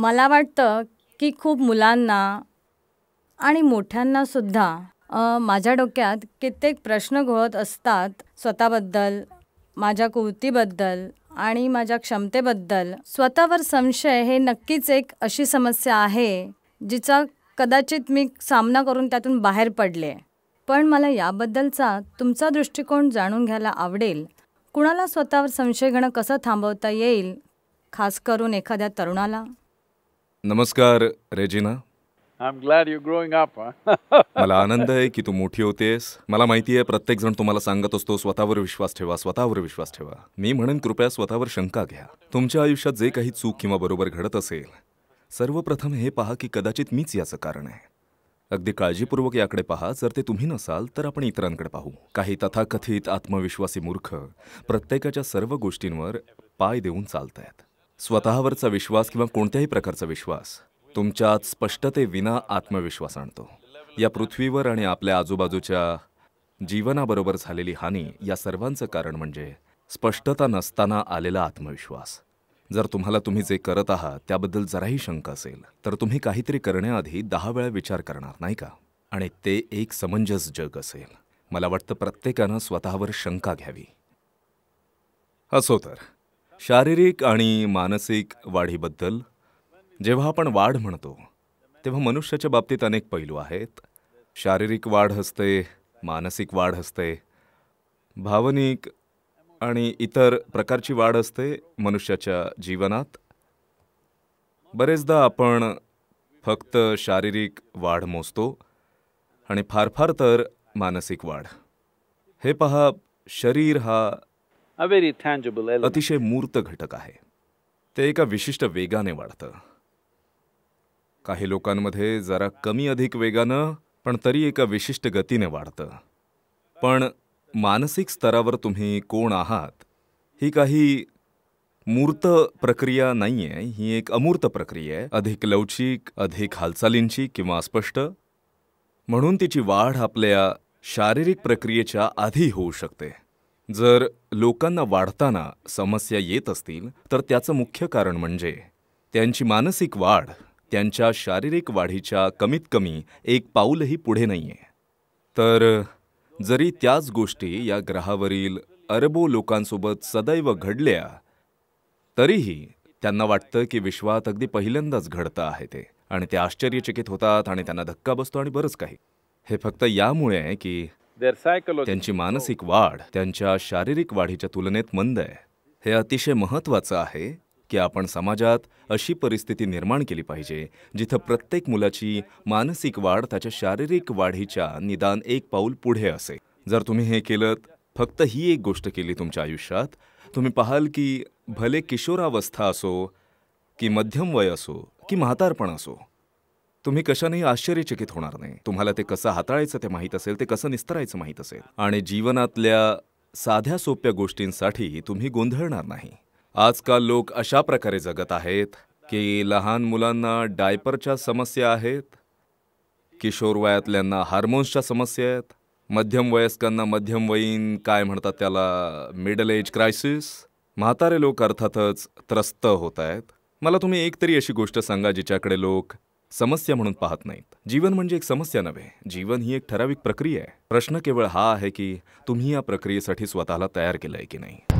मला वाटतं की खूप मुलांना आणि मोठ्यांनासुद्धा माझ्या डोक्यात कित्येक प्रश्न घोळत असतात स्वतःबद्दल माझ्या कुवतीबद्दल आणि माझ्या क्षमतेबद्दल स्वतःवर संशय हे नक्कीच एक अशी समस्या आहे जिचा कदाचित मी सामना करून त्यातून बाहेर पडले पण मला याबद्दलचा तुमचा दृष्टिकोन जाणून घ्यायला आवडेल कुणाला स्वतःवर संशय घेणं कसं थांबवता येईल खास करून एखाद्या तरुणाला नमस्कार Regina I am glad you growing up मला आनंद आहे की तू मोठी होतेस मला माहिती आहे प्रत्येक जण तुम्हाला सांगत असतो स्वतःवर विश्वास ठेवा स्वतःवर विश्वास ठेवा मी म्हणेन कृपया स्वतःवर शंका घ्या तुमच्या आयुष्यात जे काही चूक किंवा बरोबर घडत असेल सर्वप्रथम हे पहा की कदाचित मीच याचं कारण आहे अगदी काळजीपूर्वक याकडे पहा जर ते तुम्ही नसाल तर आपण इतरांकडे पाहू काही तथाकथित आत्मविश्वासी मूर्ख प्रत्येकाच्या सर्व गोष्टींवर पाय देऊन चालत आहेत स्वतःवरचा विश्वास किंवा कोणत्याही प्रकारचा विश्वास तुमच्यात स्पष्टतेविना आत्मविश्वास आणतो या पृथ्वीवर आणि आपल्या आजूबाजूच्या जीवनाबरोबर झालेली हानी या सर्वांचं कारण म्हणजे स्पष्टता नसताना आलेला आत्मविश्वास जर तुम्हाला तुम्ही जे करत आहात त्याबद्दल जराही शंका असेल तर तुम्ही काहीतरी करण्याआधी दहा वेळा विचार करणार नाही का आणि ते एक समंजस जग असेल मला वाटतं प्रत्येकानं स्वतःवर शंका घ्यावी असो तर शारीरिक आणि मानसिक वाढीबद्दल जेव्हा आपण वाढ म्हणतो तेव्हा मनुष्याच्या बाबतीत अनेक पैलू आहेत शारीरिक वाढ असते मानसिक वाढ असते भावनिक आणि इतर प्रकारची वाढ असते मनुष्याच्या जीवनात बरेचदा आपण फक्त शारीरिक वाढ मोजतो आणि फार फार तर मानसिक वाढ हे पहा शरीर हा अतिशय मूर्त घटक आहे ते एका विशिष्ट वेगाने वाढतं काही लोकांमध्ये जरा कमी अधिक वेगानं पण तरी एका विशिष्ट गतीने वाढतं पण मानसिक स्तरावर तुम्ही कोण आहात ही काही मूर्त प्रक्रिया नाही आहे ही एक अमूर्त प्रक्रिया आहे अधिक लवचिक अधिक हालचालींची किंवा स्पष्ट म्हणून तिची वाढ आपल्या शारीरिक प्रक्रियेच्या आधी होऊ शकते जर लोकांना वाढताना समस्या येत असतील तर त्याचं मुख्य कारण म्हणजे त्यांची मानसिक वाढ त्यांच्या शारीरिक वाढीच्या कमीत कमी एक पाऊलही पुढे नाही आहे तर जरी त्याच गोष्टी या ग्रहावरील अरबो लोकांसोबत सदैव घडल्या तरीही त्यांना वाटतं की विश्वात अगदी पहिल्यांदाच घडतं आहे ते आणि ते आश्चर्यचकित होतात आणि त्यांना धक्का बसतो आणि बरंच काही हे फक्त यामुळे आहे की त्यांची मानसिक वाढ त्यांच्या शारीरिक वाढीच्या तुलनेत मंद आहे हे अतिशय महत्वाचं आहे की आपण समाजात अशी परिस्थिती निर्माण केली पाहिजे जिथं प्रत्येक मुलाची मानसिक वाढ त्याच्या शारीरिक वाढीच्या निदान एक पाऊल पुढे असे जर तुम्ही हे केलं फक्त ही एक गोष्ट केली तुमच्या आयुष्यात तुम्ही पाहाल की भले किशोरावस्था असो की मध्यम वय असो की म्हातारपण असो तुम्ही कशानेही आश्चर्यचकित होणार नाही तुम्हाला ते कसं हाताळायचं ते माहीत असेल ते कसं निस्तरायचं माहीत असेल आणि जीवनातल्या साध्या सोप्या गोष्टींसाठी तुम्ही गोंधळणार नाही आजकाल लोक अशा प्रकारे जगत आहेत की लहान मुलांना डायपरच्या समस्या आहेत किशोर वयातल्यांना हार्मोन्सच्या समस्या आहेत मध्यम वयस्कांना वयीन काय म्हणतात त्याला मिडल एज क्रायसिस म्हातारे लोक अर्थातच त्रस्त होत आहेत मला तुम्ही एक तरी अशी गोष्ट सांगा जिच्याकडे लोक समस्या म्हणून पाहत नाहीत जीवन म्हणजे एक समस्या नव्हे जीवन ही एक ठराविक प्रक्रिया आहे प्रश्न केवळ हा आहे की तुम्ही या प्रक्रियेसाठी स्वतःला तयार केलंय की नाही